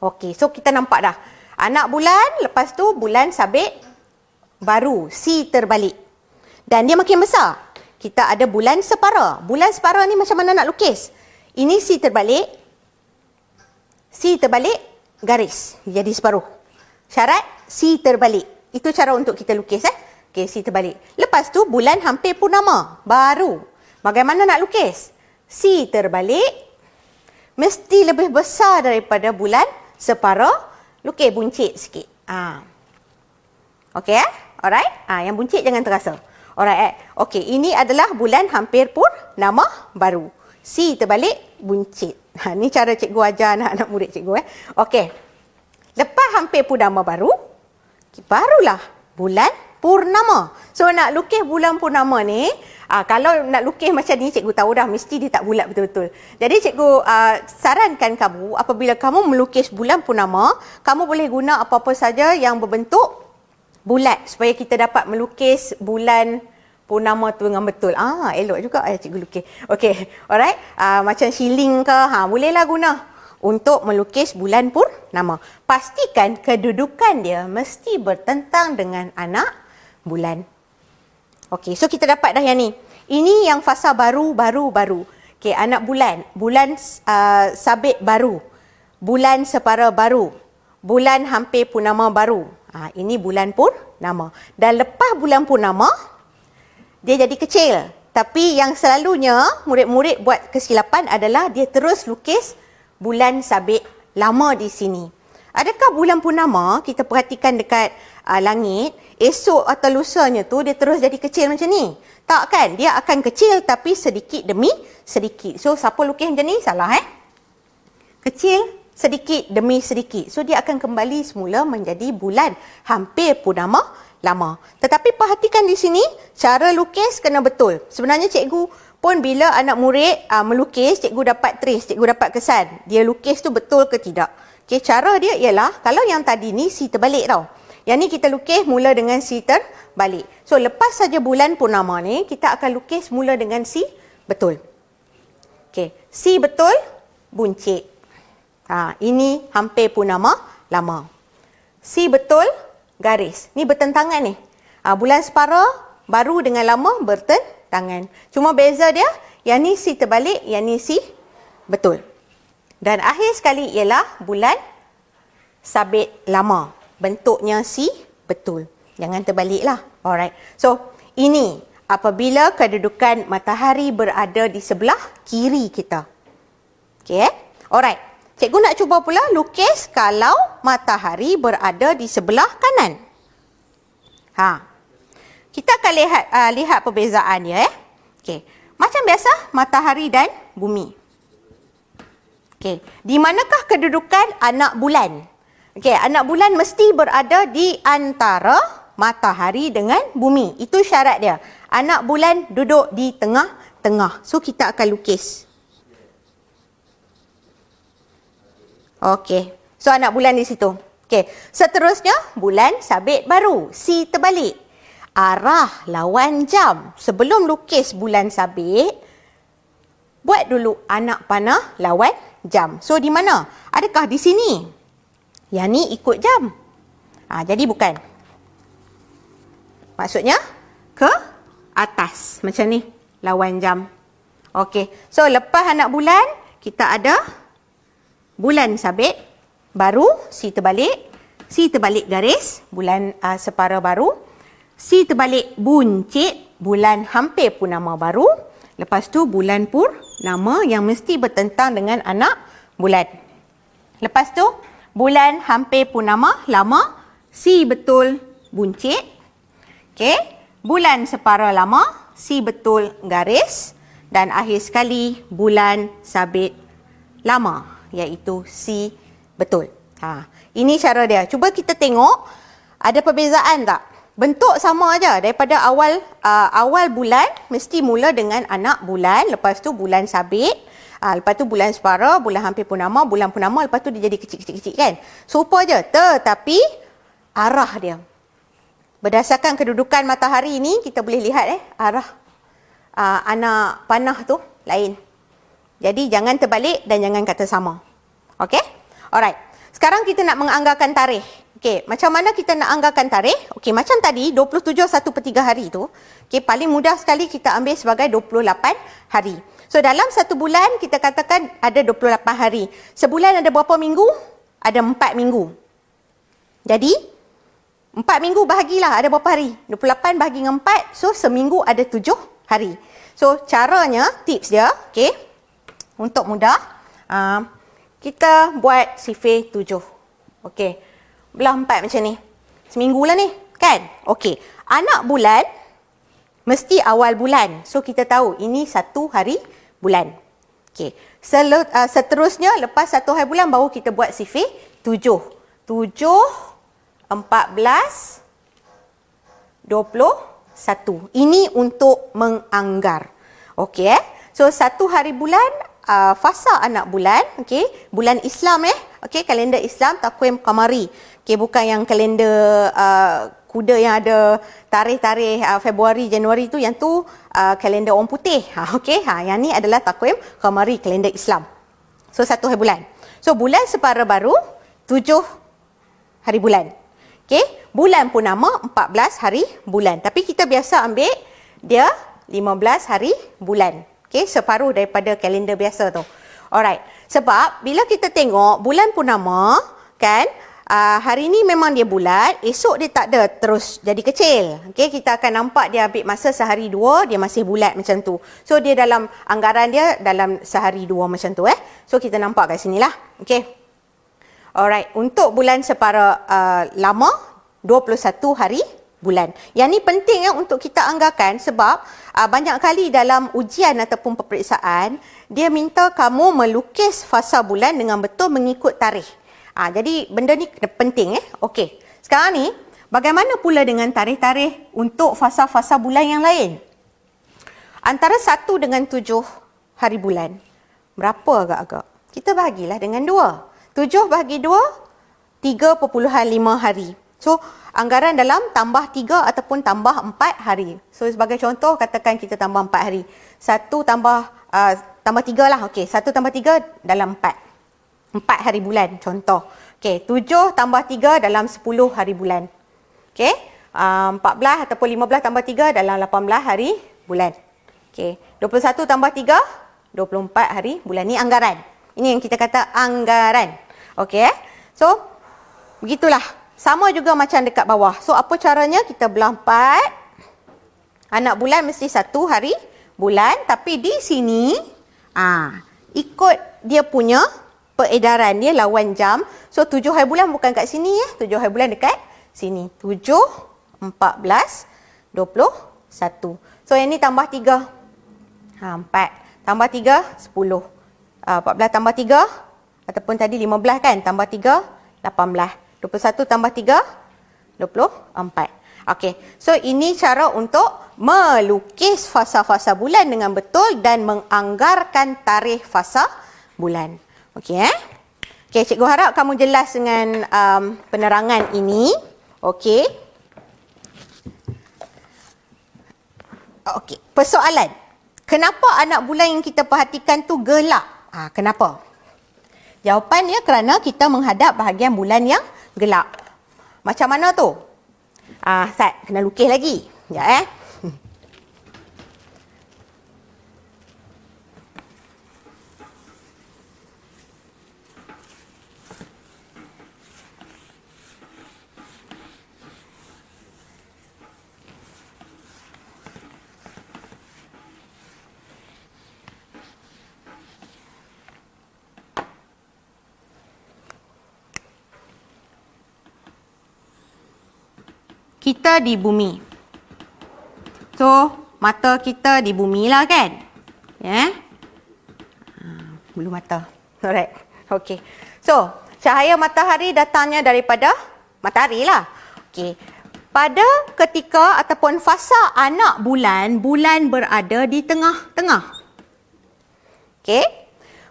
Okay. So kita nampak dah. Anak bulan lepas tu bulan sabit baru. Si terbalik. Dan dia makin besar. Kita ada bulan separa. Bulan separa ni macam mana nak lukis? Ini si terbalik. Si terbalik garis. Jadi separuh syarat C terbalik. Itu cara untuk kita lukis eh. Okey, C terbalik. Lepas tu bulan hampir pun nama Baru. Bagaimana nak lukis? C terbalik mesti lebih besar daripada bulan separuh. Lukis buncit sikit. Ha. Okey eh? Alright? Ah, ha, yang buncit jangan terasa. Alright eh? Okey, ini adalah bulan hampir pun nama baru. C terbalik buncit. Ha, ni cara cikgu ajar anak-anak murid cikgu eh. Okey. Lepas hampir purnama baru, barulah bulan purnama. So nak lukis bulan purnama ni, aa, ah, kalau nak lukis macam ni cikgu tahu dah mesti dia tak bulat betul-betul. Jadi cikgu aa, ah, sarankan kamu apabila kamu melukis bulan purnama, kamu boleh guna apa-apa saja yang berbentuk bulat supaya kita dapat melukis bulan purnama tu dengan betul. Ah, elok juga ayah cikgu lukis. Okey. Alright. Ah, macam shilling ke? Ha, bolehlah guna untuk melukis bulan nama Pastikan kedudukan dia mesti bertentang dengan anak bulan. Okey, so kita dapat dah yang ni. Ini yang fasa baru baru baru. Okey, anak bulan, bulan uh, sabit baru. Bulan separa baru. Bulan hampir pun nama baru. Ha, ini bulan nama Dan lepas bulan nama dia jadi kecil. Tapi yang selalunya murid-murid buat kesilapan adalah dia terus lukis bulan sabit lama di sini. Adakah bulan purnama kita perhatikan dekat uh, langit, esok atau lusanya tu dia terus jadi kecil macam ni? Tak kan? Dia akan kecil tapi sedikit demi sedikit. So siapa lukis macam ni salah eh? Kecil sedikit demi sedikit. So dia akan kembali semula menjadi bulan hampir purnama lama. Tetapi perhatikan di sini cara lukis kena betul. Sebenarnya cikgu pun bila anak murid uh, melukis, cikgu dapat trace, cikgu dapat kesan. Dia lukis tu betul ke tidak. Okay, cara dia ialah kalau yang tadi ni si terbalik tau. Yang ni kita lukis mula dengan si terbalik. So lepas saja bulan purnama ni, kita akan lukis mula dengan si betul. Okay, si betul buncit. Ha, ini hampir pun nama lama. Si betul garis. Ni bertentangan ni. Ha, bulan separa baru dengan lama berten tangan. Cuma beza dia, yang ni si terbalik, yang ni si betul. Dan akhir sekali ialah bulan sabit lama. Bentuknya si betul. Jangan terbaliklah. Alright. So, ini apabila kedudukan matahari berada di sebelah kiri kita. Okay. Eh? Alright. Cikgu nak cuba pula lukis kalau matahari berada di sebelah kanan. Ha kita akan lihat uh, lihat perbezaannya eh. Okey. Macam biasa matahari dan bumi. Okey, di manakah kedudukan anak bulan? Okey, anak bulan mesti berada di antara matahari dengan bumi. Itu syarat dia. Anak bulan duduk di tengah-tengah. So kita akan lukis. Okey. So anak bulan di situ. Okey. Seterusnya bulan sabit baru. Si terbalik arah lawan jam. Sebelum lukis bulan sabit, buat dulu anak panah lawan jam. So, di mana? Adakah di sini? Yang ni ikut jam. Ha, jadi, bukan. Maksudnya, ke atas. Macam ni, lawan jam. Okey. So, lepas anak bulan, kita ada bulan sabit. Baru, si terbalik. Si terbalik garis, bulan uh, separa baru. Baru. Si terbalik buncit, bulan hampir pun nama baru. Lepas tu bulan pur, nama yang mesti bertentang dengan anak bulan. Lepas tu, bulan hampir pun nama lama. Si betul buncit. Okay. Bulan separa lama, si betul garis. Dan akhir sekali, bulan sabit lama iaitu si betul. Ha. Ini cara dia. Cuba kita tengok ada perbezaan tak? Bentuk sama aja daripada awal uh, awal bulan mesti mula dengan anak bulan lepas tu bulan sabit uh, lepas tu bulan separa bulan hampir purnama bulan purnama lepas tu dia jadi kecil-kecil kan serupa aja tetapi arah dia berdasarkan kedudukan matahari ni kita boleh lihat eh arah uh, anak panah tu lain jadi jangan terbalik dan jangan kata sama okey alright sekarang kita nak menganggarkan tarikh Okey, macam mana kita nak anggarkan tarikh? Okey, macam tadi 27 satu per tiga hari tu. Okey, paling mudah sekali kita ambil sebagai 28 hari. So dalam satu bulan kita katakan ada 28 hari. Sebulan ada berapa minggu? Ada empat minggu. Jadi empat minggu bahagilah ada berapa hari? 28 bahagi dengan 4. So seminggu ada tujuh hari. So caranya tips dia, okey. Untuk mudah, uh, kita buat sifir tujuh. Okey belah empat macam ni. Seminggu lah ni, kan? Okey, anak bulan mesti awal bulan. So, kita tahu ini satu hari bulan. Okey, Sel- uh, seterusnya lepas satu hari bulan baru kita buat sifir tujuh. Tujuh, empat belas, dua puluh, satu. Ini untuk menganggar. Okey, eh? So, satu hari bulan, uh, fasa anak bulan. Okey, bulan Islam eh. Okey, kalender Islam, takwim kamari. Okey bukan yang kalender uh, kuda yang ada tarikh-tarikh uh, Februari Januari tu yang tu uh, kalender orang putih. Ha okey ha yang ni adalah takwim Qamari kalender Islam. So satu hari bulan. So bulan separa baru tujuh hari bulan. okay? bulan pun nama empat belas hari bulan. Tapi kita biasa ambil dia lima belas hari bulan. okay? separuh daripada kalender biasa tu. Alright. Sebab bila kita tengok bulan pun nama kan uh, hari ni memang dia bulat, esok dia tak ada terus jadi kecil. Okey, kita akan nampak dia ambil masa sehari dua, dia masih bulat macam tu. So, dia dalam anggaran dia dalam sehari dua macam tu eh. So, kita nampak kat sini lah. Okey. Alright, untuk bulan separa uh, lama, 21 hari bulan. Yang ni penting ya untuk kita anggarkan sebab uh, banyak kali dalam ujian ataupun peperiksaan, dia minta kamu melukis fasa bulan dengan betul mengikut tarikh. Ha, jadi benda ni penting eh. Okey. Sekarang ni bagaimana pula dengan tarikh-tarikh untuk fasa-fasa bulan yang lain? Antara satu dengan tujuh hari bulan. Berapa agak-agak? Kita bahagilah dengan dua. Tujuh bahagi dua, tiga perpuluhan lima hari. So, anggaran dalam tambah tiga ataupun tambah empat hari. So, sebagai contoh, katakan kita tambah empat hari. Satu tambah, uh, tambah tiga lah. Okey, satu tambah tiga dalam empat empat hari bulan contoh. Okey, tujuh tambah tiga dalam sepuluh hari bulan. Okey, ah, empat belas ataupun lima belas tambah tiga dalam lapan belah hari bulan. Okey, dua puluh satu tambah tiga, dua puluh empat hari bulan. Ini anggaran. Ini yang kita kata anggaran. Okey, eh? so begitulah. Sama juga macam dekat bawah. So, apa caranya kita belah empat. Anak bulan mesti satu hari bulan. Tapi di sini, ah ikut dia punya peredaran dia lawan jam. So tujuh hari bulan bukan kat sini ya. tujuh hari bulan dekat sini. tujuh empat belas dua puluh satu So yang ni tambah tiga Ha 4. Tambah tiga sepuluh ha, empat belas tambah tiga ataupun tadi lima belas kan tambah tiga lapan belas dua puluh satu tambah tiga dua puluh empat Okey. So ini cara untuk melukis fasa-fasa bulan dengan betul dan menganggarkan tarikh fasa bulan. Okey eh. Okey cikgu harap kamu jelas dengan um, penerangan ini. Okey. Okey, persoalan. Kenapa anak bulan yang kita perhatikan tu gelap? Ah, ha, kenapa? Jawapannya kerana kita menghadap bahagian bulan yang gelap. Macam mana tu? Ah, ha, Sat, kena lukis lagi. Ya eh. kita di bumi. So, mata kita di bumi lah kan? Ya? Yeah? Bulu mata. Alright. Okay. So, cahaya matahari datangnya daripada matahari lah. Okay. Pada ketika ataupun fasa anak bulan, bulan berada di tengah-tengah. Okay.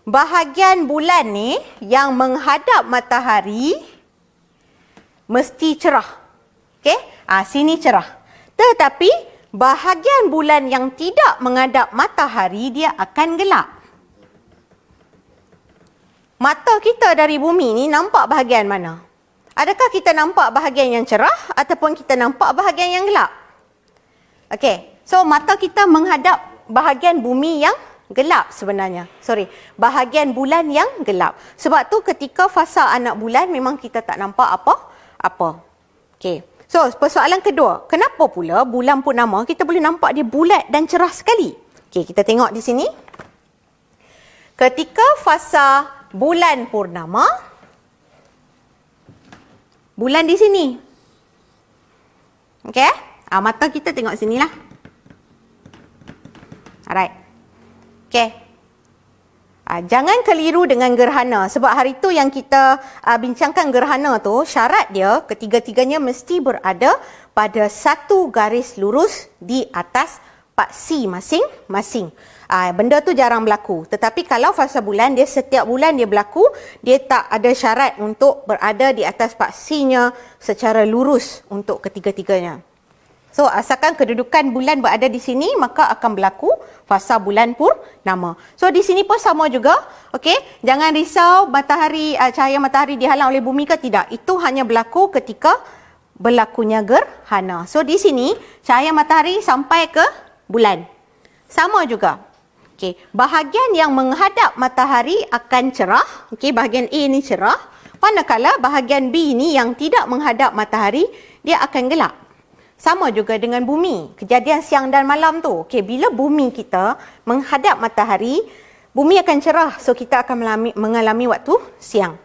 Bahagian bulan ni yang menghadap matahari mesti cerah. Okay. Ha, sini cerah. Tetapi bahagian bulan yang tidak menghadap matahari dia akan gelap. Mata kita dari bumi ni nampak bahagian mana? Adakah kita nampak bahagian yang cerah ataupun kita nampak bahagian yang gelap? Okey. So mata kita menghadap bahagian bumi yang gelap sebenarnya. Sorry. Bahagian bulan yang gelap. Sebab tu ketika fasa anak bulan memang kita tak nampak apa apa. Okey. So, persoalan kedua, kenapa pula bulan purnama kita boleh nampak dia bulat dan cerah sekali? Okey, kita tengok di sini. Ketika fasa bulan purnama bulan di sini. Okey? Eh? Ah, mata kita tengok sinilah. Alright. Okey, Uh, jangan keliru dengan gerhana sebab hari tu yang kita uh, bincangkan gerhana tu syarat dia ketiga-tiganya mesti berada pada satu garis lurus di atas paksi masing-masing. Uh, benda tu jarang berlaku. Tetapi kalau fasa bulan dia setiap bulan dia berlaku, dia tak ada syarat untuk berada di atas paksinya secara lurus untuk ketiga-tiganya. So asalkan kedudukan bulan berada di sini maka akan berlaku fasa bulan purnama. So di sini pun sama juga. Okey, jangan risau matahari uh, cahaya matahari dihalang oleh bumi ke tidak. Itu hanya berlaku ketika berlakunya gerhana. So di sini cahaya matahari sampai ke bulan. Sama juga. Okey, bahagian yang menghadap matahari akan cerah. Okey, bahagian A ni cerah. Manakala bahagian B ni yang tidak menghadap matahari dia akan gelap. Sama juga dengan bumi, kejadian siang dan malam tu. Okey, bila bumi kita menghadap matahari, bumi akan cerah. So kita akan melami, mengalami waktu siang.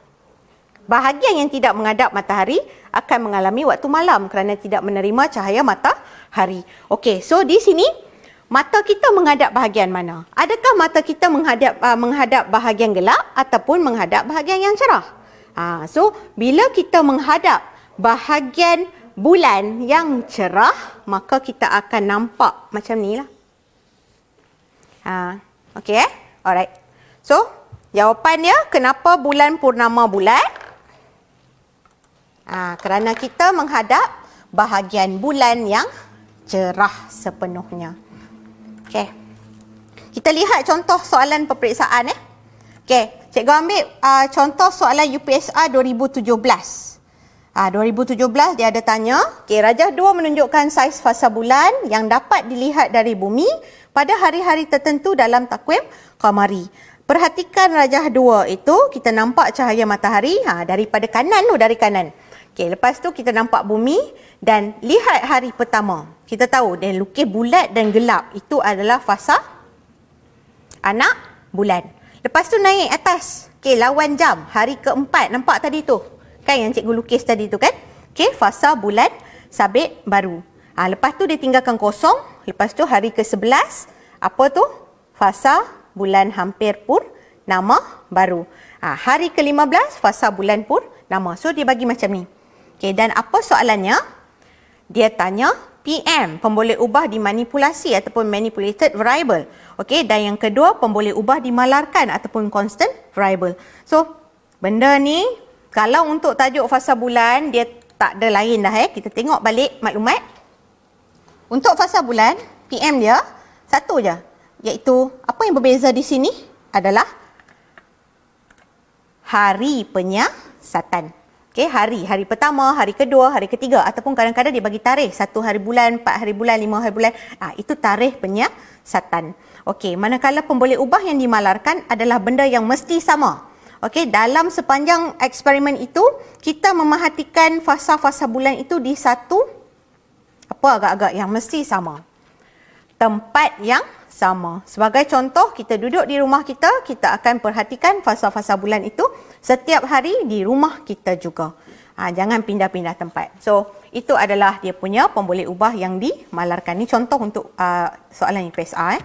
Bahagian yang tidak menghadap matahari akan mengalami waktu malam kerana tidak menerima cahaya matahari. Okey, so di sini mata kita menghadap bahagian mana? Adakah mata kita menghadap uh, menghadap bahagian gelap ataupun menghadap bahagian yang cerah? Ha, so bila kita menghadap bahagian bulan yang cerah, maka kita akan nampak macam ni lah. Ha, okay, eh? alright. So, jawapan dia, kenapa bulan purnama bulan? Ha, kerana kita menghadap bahagian bulan yang cerah sepenuhnya. Okay. Kita lihat contoh soalan peperiksaan. Eh? Okay. Cikgu ambil uh, contoh soalan UPSR 2017. Ah 2017 dia ada tanya, okay, Rajah 2 menunjukkan saiz fasa bulan yang dapat dilihat dari bumi pada hari-hari tertentu dalam takwim Qamari. Perhatikan Rajah 2 itu, kita nampak cahaya matahari ha, daripada kanan tu, dari kanan. Okay, lepas tu kita nampak bumi dan lihat hari pertama. Kita tahu dan lukis bulat dan gelap. Itu adalah fasa anak bulan. Lepas tu naik atas. Okay, lawan jam. Hari keempat. Nampak tadi tu? kan yang cikgu lukis tadi tu kan okey fasa bulan sabit baru ha, lepas tu dia tinggalkan kosong lepas tu hari ke sebelas apa tu fasa bulan hampir pur nama baru ha, hari ke lima belas fasa bulan pur nama so dia bagi macam ni okey dan apa soalannya dia tanya PM, pemboleh ubah dimanipulasi ataupun manipulated variable. Okey, dan yang kedua, pemboleh ubah dimalarkan ataupun constant variable. So, benda ni kalau untuk tajuk fasa bulan, dia tak ada lain dah. Eh. Kita tengok balik maklumat. Untuk fasa bulan, PM dia satu je. Iaitu apa yang berbeza di sini adalah hari penyiasatan. Okay, hari. Hari pertama, hari kedua, hari ketiga. Ataupun kadang-kadang dia bagi tarikh. Satu hari bulan, empat hari bulan, lima hari bulan. Ah, itu tarikh penyiasatan. Okey, manakala pemboleh ubah yang dimalarkan adalah benda yang mesti sama. Okey, dalam sepanjang eksperimen itu, kita memerhatikan fasa-fasa bulan itu di satu apa agak-agak yang mesti sama. Tempat yang sama. Sebagai contoh, kita duduk di rumah kita, kita akan perhatikan fasa-fasa bulan itu setiap hari di rumah kita juga. Ha, jangan pindah-pindah tempat. So, itu adalah dia punya pemboleh ubah yang dimalarkan. Ini contoh untuk uh, soalan IPSA. Eh.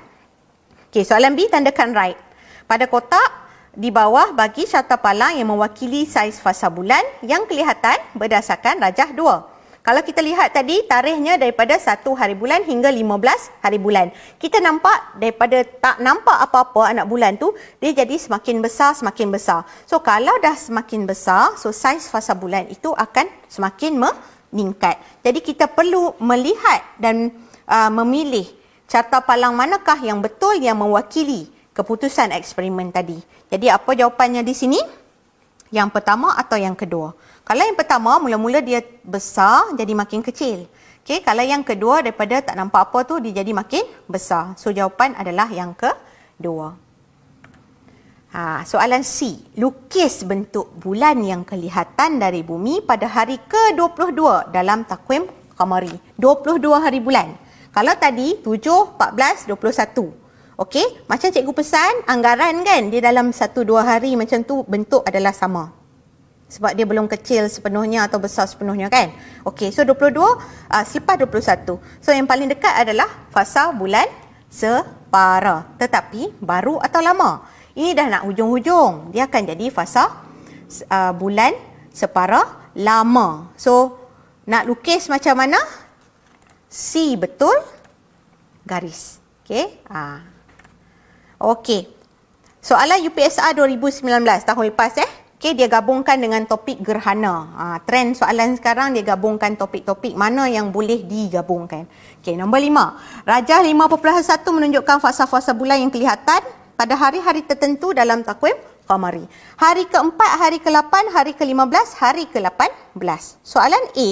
Okay, soalan B, tandakan right. Pada kotak, di bawah bagi carta palang yang mewakili saiz fasa bulan yang kelihatan berdasarkan rajah 2. Kalau kita lihat tadi tarikhnya daripada 1 hari bulan hingga 15 hari bulan. Kita nampak daripada tak nampak apa-apa anak bulan tu dia jadi semakin besar semakin besar. So kalau dah semakin besar, so saiz fasa bulan itu akan semakin meningkat. Jadi kita perlu melihat dan uh, memilih carta palang manakah yang betul yang mewakili keputusan eksperimen tadi. Jadi apa jawapannya di sini? Yang pertama atau yang kedua? Kalau yang pertama mula-mula dia besar jadi makin kecil. Okey, kalau yang kedua daripada tak nampak apa tu dia jadi makin besar. So jawapan adalah yang kedua. Ha, soalan C. Lukis bentuk bulan yang kelihatan dari bumi pada hari ke-22 dalam takwim Qamari. 22 hari bulan. Kalau tadi 7, 14, 21. Okey, macam cikgu pesan, anggaran kan dia dalam satu dua hari macam tu bentuk adalah sama. Sebab dia belum kecil sepenuhnya atau besar sepenuhnya kan. Okey, so 22, uh, sifat 21. So yang paling dekat adalah fasa bulan separa. Tetapi baru atau lama. Ini dah nak hujung-hujung. Dia akan jadi fasa uh, bulan separa lama. So nak lukis macam mana? C betul garis. Okey, ah. Uh. Okey. Soalan UPSR 2019 tahun lepas eh. Okey, dia gabungkan dengan topik gerhana. Ha, trend soalan sekarang dia gabungkan topik-topik mana yang boleh digabungkan. Okey, nombor lima. Rajah 5.1 menunjukkan fasa-fasa bulan yang kelihatan pada hari-hari tertentu dalam takwim Kamari. Hari ke-4, hari ke-8, hari ke-15, hari ke-18. Soalan A,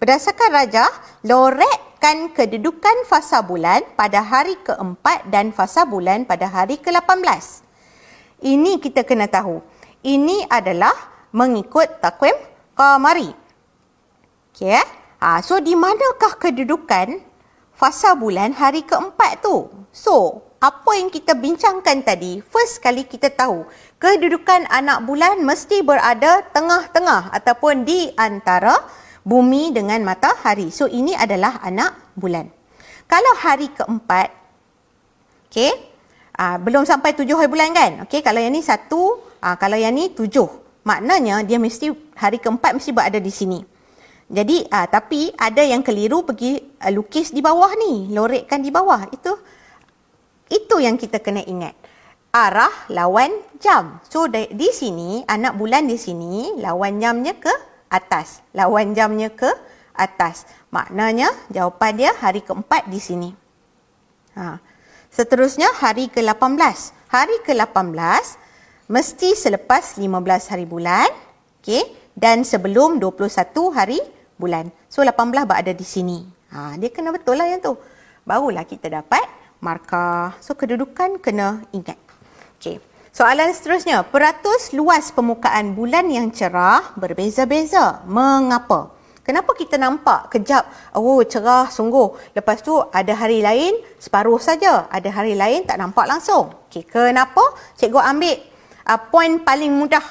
berdasarkan Rajah, loret menetapkan kedudukan fasa bulan pada hari keempat dan fasa bulan pada hari ke-18. Ini kita kena tahu. Ini adalah mengikut takwim Qamari. Okay, eh? ha, so, di manakah kedudukan fasa bulan hari keempat tu? So, apa yang kita bincangkan tadi, first kali kita tahu kedudukan anak bulan mesti berada tengah-tengah ataupun di antara bumi dengan matahari. So ini adalah anak bulan. Kalau hari keempat, okay, uh, belum sampai tujuh hari bulan kan? Okay, kalau yang ni satu, uh, kalau yang ni tujuh. Maknanya dia mesti hari keempat mesti berada di sini. Jadi, uh, tapi ada yang keliru pergi uh, lukis di bawah ni, lorekkan di bawah. Itu itu yang kita kena ingat. Arah lawan jam. So, di, di sini, anak bulan di sini, lawan jamnya ke atas. Lawan jamnya ke atas. Maknanya jawapan dia hari keempat di sini. Ha. Seterusnya hari ke-18. Hari ke-18 mesti selepas 15 hari bulan okay, dan sebelum 21 hari bulan. So 18 berada di sini. Ha, dia kena betul lah yang tu. Barulah kita dapat markah. So kedudukan kena ingat. Okay. Soalan seterusnya, peratus luas permukaan bulan yang cerah berbeza-beza. Mengapa? Kenapa kita nampak kejap, oh cerah sungguh. Lepas tu ada hari lain separuh saja, ada hari lain tak nampak langsung. Okey, kenapa? Cikgu ambil uh, poin paling mudah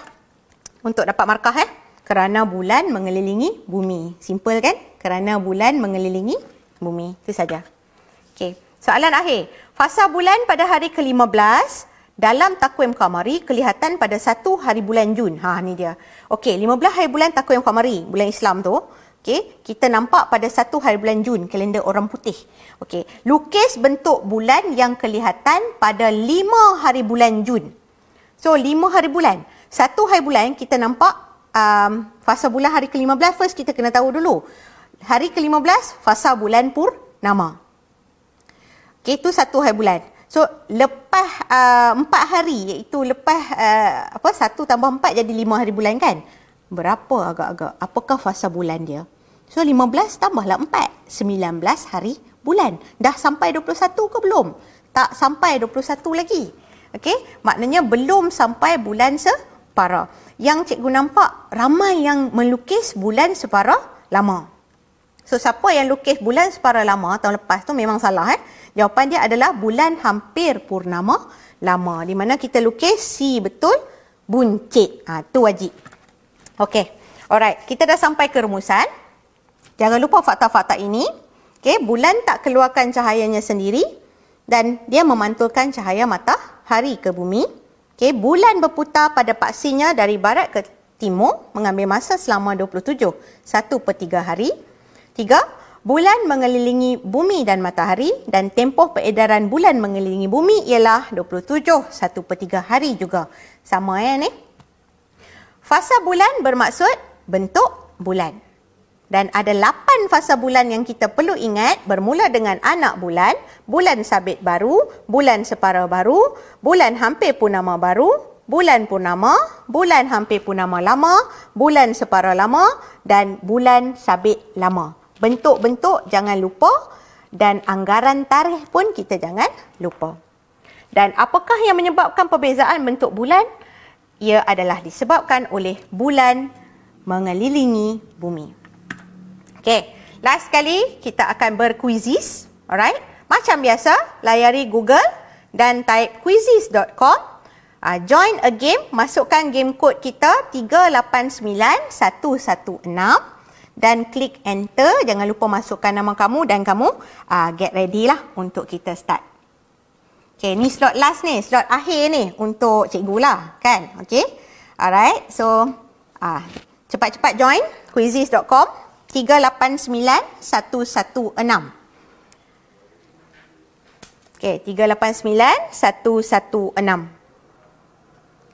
untuk dapat markah eh. Kerana bulan mengelilingi bumi. Simple kan? Kerana bulan mengelilingi bumi. Itu saja. Okay. soalan akhir. Fasa bulan pada hari ke-15 dalam takwim Qamari kelihatan pada satu hari bulan Jun. Ha ni dia. Okey, 15 hari bulan takwim Qamari, bulan Islam tu. Okey, kita nampak pada satu hari bulan Jun, kalender orang putih. Okey, lukis bentuk bulan yang kelihatan pada lima hari bulan Jun. So, lima hari bulan. Satu hari bulan kita nampak um, fasa bulan hari ke-15 first kita kena tahu dulu. Hari ke-15 fasa bulan Purnama. Okey, itu satu hari bulan. So lepas uh, 4 hari iaitu lepas uh, apa 1 tambah 4 jadi 5 hari bulan kan? Berapa agak-agak? Apakah fasa bulan dia? So 15 tambahlah 4, 19 hari bulan. Dah sampai 21 ke belum? Tak sampai 21 lagi. Okey, maknanya belum sampai bulan separa. Yang cikgu nampak ramai yang melukis bulan separa lama. So siapa yang lukis bulan separa lama tahun lepas tu memang salah eh. Jawapan dia adalah bulan hampir purnama lama. Di mana kita lukis si betul buncit. Ha, tu wajib. Okey. Alright. Kita dah sampai ke rumusan. Jangan lupa fakta-fakta ini. Okey. Bulan tak keluarkan cahayanya sendiri. Dan dia memantulkan cahaya matahari ke bumi. Okey. Bulan berputar pada paksinya dari barat ke timur mengambil masa selama 27. Satu per tiga hari. Tiga, Bulan mengelilingi bumi dan matahari dan tempoh peredaran bulan mengelilingi bumi ialah 27 1 per 3 hari juga. Sama ya eh, ni. Fasa bulan bermaksud bentuk bulan. Dan ada 8 fasa bulan yang kita perlu ingat bermula dengan anak bulan, bulan sabit baru, bulan separa baru, bulan hampir purnama baru, bulan purnama, bulan hampir purnama lama, bulan separa lama dan bulan sabit lama bentuk-bentuk jangan lupa dan anggaran tarikh pun kita jangan lupa. Dan apakah yang menyebabkan perbezaan bentuk bulan? Ia adalah disebabkan oleh bulan mengelilingi bumi. Okay, last kali kita akan berkuizis, alright? Macam biasa, layari Google dan type quizzes.com. Uh, ah, join a game, masukkan game code kita 389116 dan klik enter. Jangan lupa masukkan nama kamu dan kamu uh, get ready lah untuk kita start. Okay, ni slot last ni, slot akhir ni untuk cikgu lah kan. Okay, alright. So, uh, cepat-cepat join quizzes.com 389116. Okay, 389116. Okay,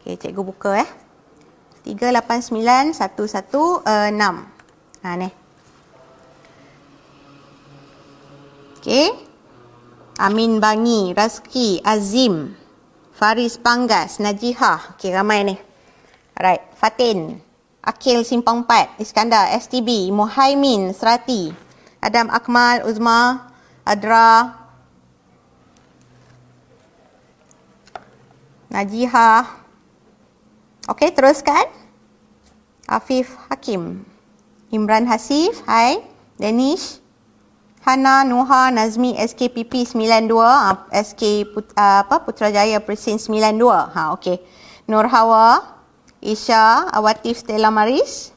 Okey, cikgu buka eh. 389116. Ha ni. Okey. Amin Bangi, Razki, Azim, Faris Panggas, Najihah. okay, ramai ni. Alright. Fatin, Akil Simpang Pat, Iskandar, STB, Mohaimin, Serati, Adam Akmal, Uzma, Adra, Najihah. okay, teruskan. Afif Hakim. Imran Hasif, hai. Danish. Hana, Noha, Nazmi, SKPP 92, SK Put, ah, apa Putrajaya Presin 92. Ha, okay. Nur Isha, Awatif Stella Maris.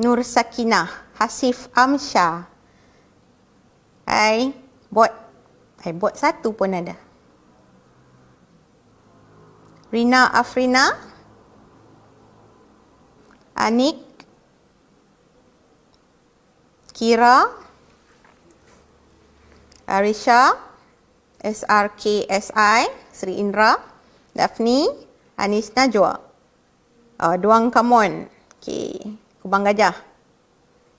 Nur Sakinah, Hasif Amsha. Hai, bot. Hai, bot satu pun ada. Rina Afrina. Anik, Kira, Arisha, SRKSI, Sri Indra, Daphne, Anis Najwa. Uh, Duang Kamon, okay. Kubang Gajah.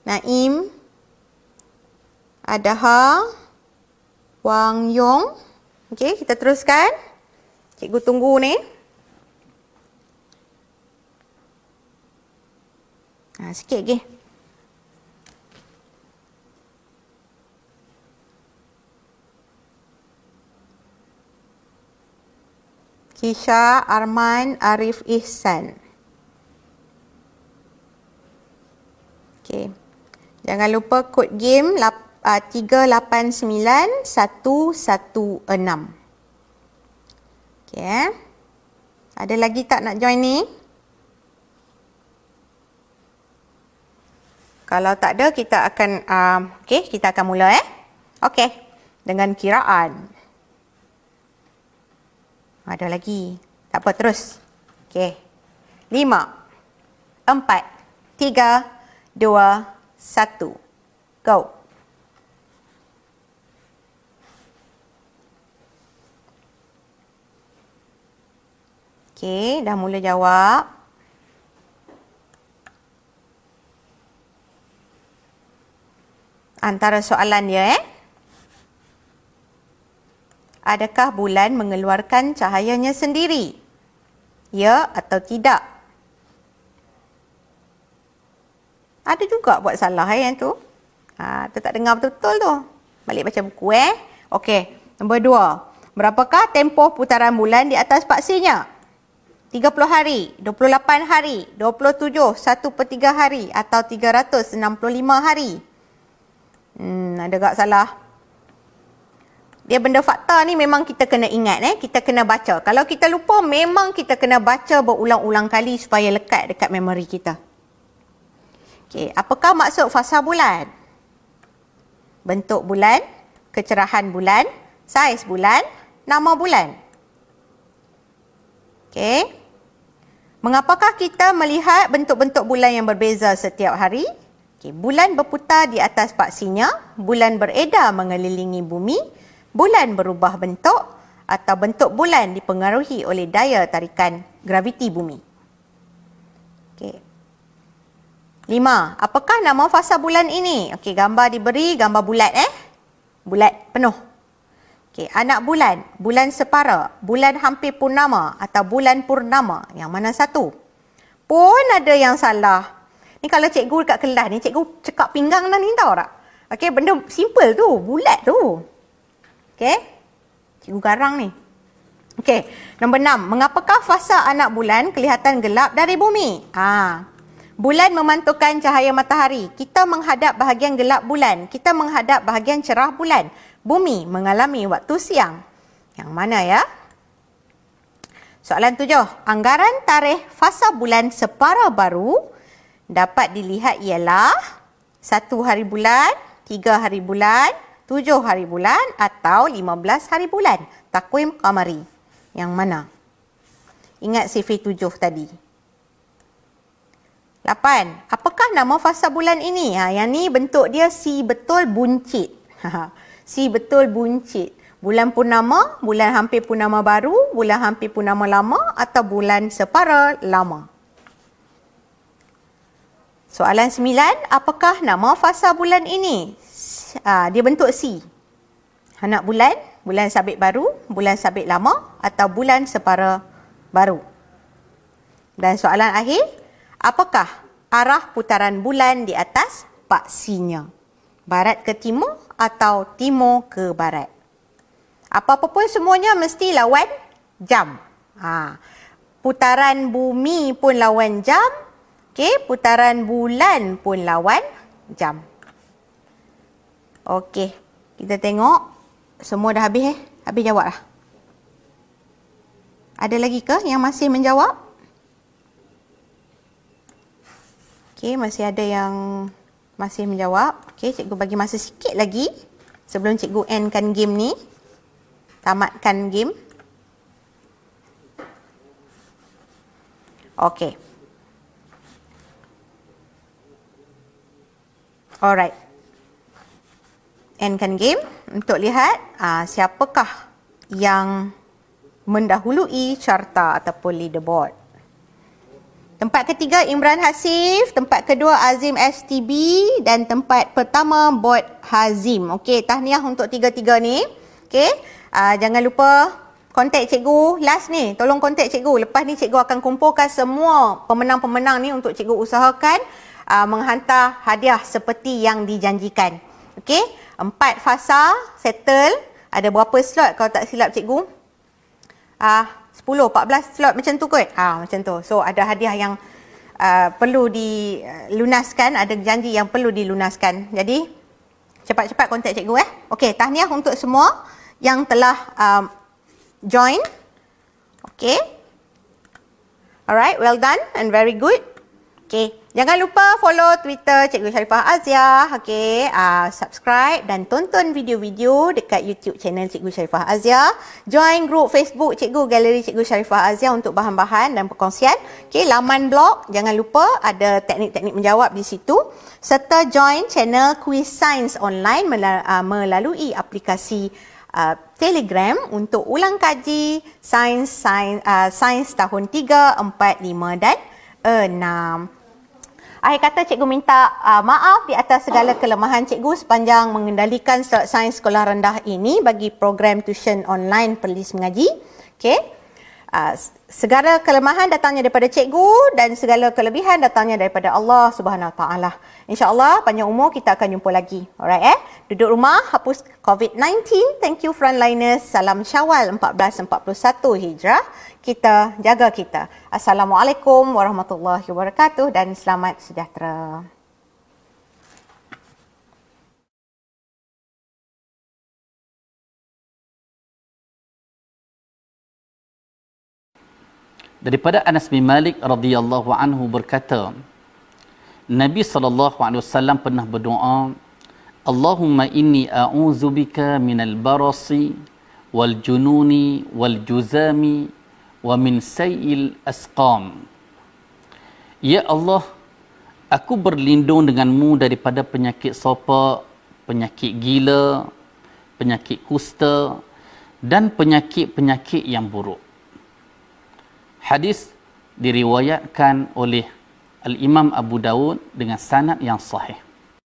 Naim, Adaha, Wang Yong. Okey, kita teruskan. Cikgu tunggu ni. Ha, sikit lagi. Kisha Arman Arif Ihsan. Okay. Jangan lupa kod game 389116. Ah, okay. Eh. Ada lagi tak nak join ni? Kalau tak ada, kita akan um, okay, kita akan mula eh. Okey, dengan kiraan. Ada lagi. Tak apa, terus. Okey. Lima, empat, tiga, dua, satu. Go. Okey, dah mula jawab. antara soalan dia eh. Adakah bulan mengeluarkan cahayanya sendiri? Ya atau tidak? Ada juga buat salah eh, yang tu. Ha, tu tak dengar betul-betul tu. Balik baca buku eh. Okey, nombor dua. Berapakah tempoh putaran bulan di atas paksinya? 30 hari, 28 hari, 27, 1 per 3 hari atau 365 hari? Hmm, ada tak salah. Dia benda fakta ni memang kita kena ingat eh. Kita kena baca. Kalau kita lupa memang kita kena baca berulang-ulang kali supaya lekat dekat memori kita. Okay, apakah maksud fasa bulan? Bentuk bulan, kecerahan bulan, saiz bulan, nama bulan. Okay. Mengapakah kita melihat bentuk-bentuk bulan yang berbeza setiap hari? Okay. Bulan berputar di atas paksinya, bulan beredar mengelilingi bumi, bulan berubah bentuk atau bentuk bulan dipengaruhi oleh daya tarikan graviti bumi. Okay. Lima, apakah nama fasa bulan ini? Okey, gambar diberi, gambar bulat eh. Bulat penuh. Okey, anak bulan, bulan separa, bulan hampir purnama atau bulan purnama. Yang mana satu? Pun ada yang salah. Ni kalau cikgu dekat kelas ni, cikgu cekak pinggang dah ni tau tak? Okey, benda simple tu, bulat tu. Okey. Cikgu garang ni. Okey, nombor enam. Mengapakah fasa anak bulan kelihatan gelap dari bumi? Ah, Bulan memantulkan cahaya matahari. Kita menghadap bahagian gelap bulan. Kita menghadap bahagian cerah bulan. Bumi mengalami waktu siang. Yang mana ya? Soalan tujuh. Anggaran tarikh fasa bulan separa baru dapat dilihat ialah satu hari bulan, tiga hari bulan, tujuh hari bulan atau lima belas hari bulan. Takwim Kamari Yang mana? Ingat sifir tujuh tadi. Lapan. Apakah nama fasa bulan ini? Ha, yang ni bentuk dia si betul buncit. Ha, si betul buncit. Bulan purnama, bulan hampir purnama baru, bulan hampir purnama lama atau bulan separa lama. Soalan sembilan, apakah nama fasa bulan ini? Ah, dia bentuk C. Anak bulan, bulan sabit baru, bulan sabit lama atau bulan separa baru. Dan soalan akhir, apakah arah putaran bulan di atas paksinya? Barat ke timur atau timur ke barat? Apa-apa pun semuanya mesti lawan jam. Ha. Putaran bumi pun lawan jam, Okey, putaran bulan pun lawan jam. Okey, kita tengok. Semua dah habis eh? Habis jawab lah. Ada lagi ke yang masih menjawab? Okey, masih ada yang masih menjawab. Okey, cikgu bagi masa sikit lagi sebelum cikgu endkan game ni. Tamatkan game. Okey. Alright. Endkan game untuk lihat uh, siapakah yang mendahului carta ataupun leaderboard. Tempat ketiga Imran Hasif, tempat kedua Azim STB dan tempat pertama Bot Hazim. Okey, tahniah untuk tiga-tiga ni. Okey, uh, jangan lupa kontak cikgu last ni. Tolong kontak cikgu. Lepas ni cikgu akan kumpulkan semua pemenang-pemenang ni untuk cikgu usahakan uh, menghantar hadiah seperti yang dijanjikan. Okey, empat fasa settle. Ada berapa slot kalau tak silap cikgu? Ah, uh, 10, 14 slot macam tu kot. Ah, uh, macam tu. So ada hadiah yang uh, perlu dilunaskan, ada janji yang perlu dilunaskan. Jadi cepat-cepat kontak cikgu eh. Okey, tahniah untuk semua yang telah um, join. Okey. Alright, well done and very good. Okay. Jangan lupa follow Twitter Cikgu Sharifah Azia, Okay. Uh, ah, subscribe dan tonton video-video dekat YouTube channel Cikgu Sharifah Azia. Join group Facebook Cikgu Galeri Cikgu Sharifah Azia untuk bahan-bahan dan perkongsian. Okay. Laman blog. Jangan lupa ada teknik-teknik menjawab di situ. Serta join channel Quiz Science Online ah, melalui aplikasi Uh, telegram untuk ulang kaji sains sains uh, sains tahun 3 4 5 dan 6 Akhir kata cikgu minta uh, maaf di atas segala kelemahan cikgu sepanjang mengendalikan slot sains sekolah rendah ini bagi program tuition online Perlis Mengaji. Okey. Uh, segala kelemahan datangnya daripada cikgu dan segala kelebihan datangnya daripada Allah Subhanahu taala. Insya-Allah panjang umur kita akan jumpa lagi. Alright eh. Duduk rumah hapus COVID-19. Thank you frontliners. Salam Syawal 1441 Hijrah kita, jaga kita. Assalamualaikum warahmatullahi wabarakatuh dan selamat sejahtera. Daripada Anas bin Malik radhiyallahu anhu berkata, Nabi sallallahu alaihi wasallam pernah berdoa, Allahumma inni a'udzubika minal barasi wal jununi wal juzami wa min sayil asqam. Ya Allah, aku berlindung denganmu daripada penyakit sopa, penyakit gila, penyakit kusta dan penyakit-penyakit yang buruk. Hadis diriwayatkan oleh Al-Imam Abu Daud dengan sanad yang sahih.